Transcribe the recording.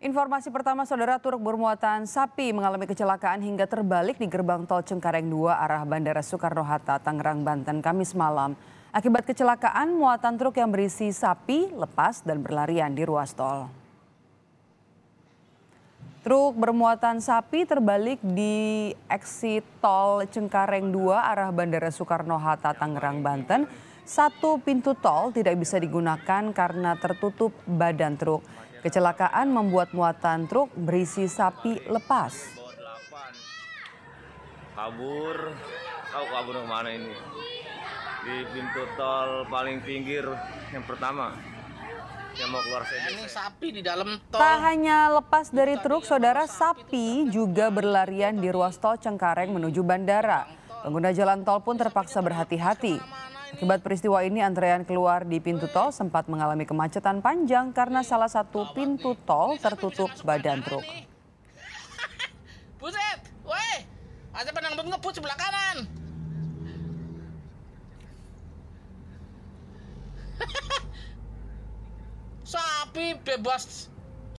Informasi pertama, saudara truk bermuatan sapi mengalami kecelakaan hingga terbalik di gerbang tol Cengkareng 2 arah Bandara Soekarno-Hatta, Tangerang, Banten, Kamis malam. Akibat kecelakaan, muatan truk yang berisi sapi lepas dan berlarian di ruas tol. Truk bermuatan sapi terbalik di Exit tol Cengkareng 2 arah Bandara Soekarno-Hatta Tangerang, Banten. Satu pintu tol tidak bisa digunakan karena tertutup badan truk. Kecelakaan membuat muatan truk berisi sapi lepas. Kabur, tahu oh, kabur kemana ini? Di pintu tol paling pinggir yang pertama yang Tak hanya lepas dari truk, saudara sapi kan juga berlarian di ruas tol Cengkareng menuju bandara. Pengguna jalan tol pun terpaksa berhati-hati. Akibat peristiwa ini, antrean keluar di pintu tol sempat mengalami kemacetan panjang karena salah satu pintu tol tertutup badan truk. Buset, woi, ada penang bengeput sebelah kanan. tapi bebas